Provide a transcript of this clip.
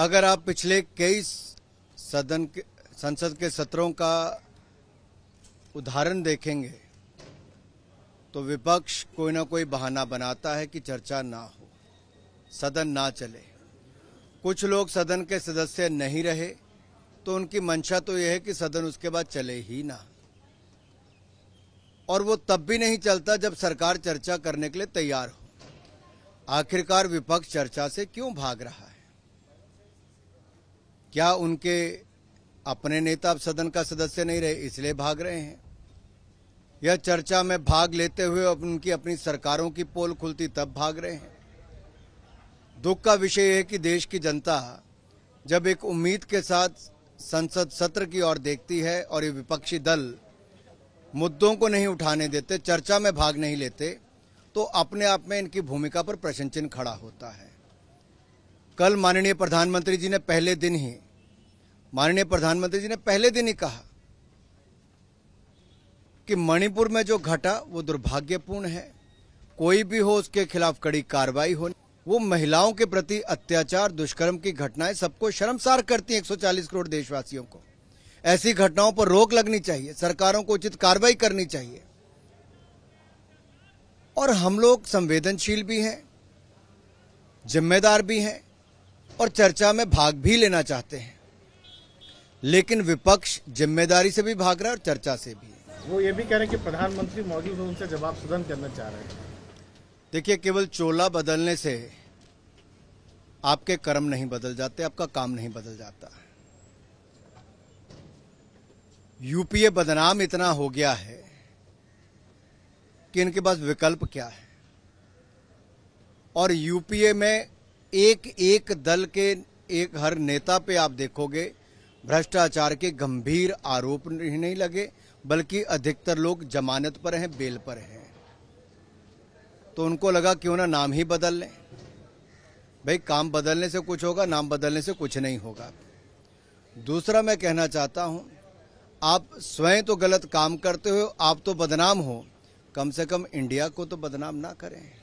अगर आप पिछले कई सदन के संसद के सत्रों का उदाहरण देखेंगे तो विपक्ष कोई ना कोई बहाना बनाता है कि चर्चा ना हो सदन ना चले कुछ लोग सदन के सदस्य नहीं रहे तो उनकी मंशा तो यह है कि सदन उसके बाद चले ही ना और वो तब भी नहीं चलता जब सरकार चर्चा करने के लिए तैयार हो आखिरकार विपक्ष चर्चा से क्यों भाग रहा है क्या उनके अपने नेता अब सदन का सदस्य नहीं रहे इसलिए भाग रहे हैं यह चर्चा में भाग लेते हुए अब उनकी अपनी सरकारों की पोल खुलती तब भाग रहे हैं दुख का विषय है कि देश की जनता जब एक उम्मीद के साथ संसद सत्र की ओर देखती है और ये विपक्षी दल मुद्दों को नहीं उठाने देते चर्चा में भाग नहीं लेते तो अपने आप में इनकी भूमिका पर प्रश्न चिन्ह खड़ा होता है कल माननीय प्रधानमंत्री जी ने पहले दिन ही माननीय प्रधानमंत्री जी ने पहले दिन ही कहा कि मणिपुर में जो घटा वो दुर्भाग्यपूर्ण है कोई भी हो उसके खिलाफ कड़ी कार्रवाई हो वो महिलाओं के प्रति अत्याचार दुष्कर्म की घटनाएं सबको शर्मसार करती हैं 140 करोड़ देशवासियों को ऐसी घटनाओं पर रोक लगनी चाहिए सरकारों को उचित कार्रवाई करनी चाहिए और हम लोग संवेदनशील भी हैं जिम्मेदार भी हैं और चर्चा में भाग भी लेना चाहते हैं लेकिन विपक्ष जिम्मेदारी से भी भाग रहा है और चर्चा से भी वो ये भी कह रहे हैं कि प्रधानमंत्री मोदी को उनसे जवाब सदन करना चाह रहे हैं देखिए केवल चोला बदलने से आपके कर्म नहीं बदल जाते आपका काम नहीं बदल जाता यूपीए बदनाम इतना हो गया है कि इनके पास विकल्प क्या है और यूपीए में एक एक दल के एक हर नेता पे आप देखोगे भ्रष्टाचार के गंभीर आरोप नहीं लगे बल्कि अधिकतर लोग जमानत पर हैं बेल पर हैं तो उनको लगा क्यों ना नाम ही बदल लें भाई काम बदलने से कुछ होगा नाम बदलने से कुछ नहीं होगा दूसरा मैं कहना चाहता हूं आप स्वयं तो गलत काम करते हो आप तो बदनाम हो कम से कम इंडिया को तो बदनाम ना करें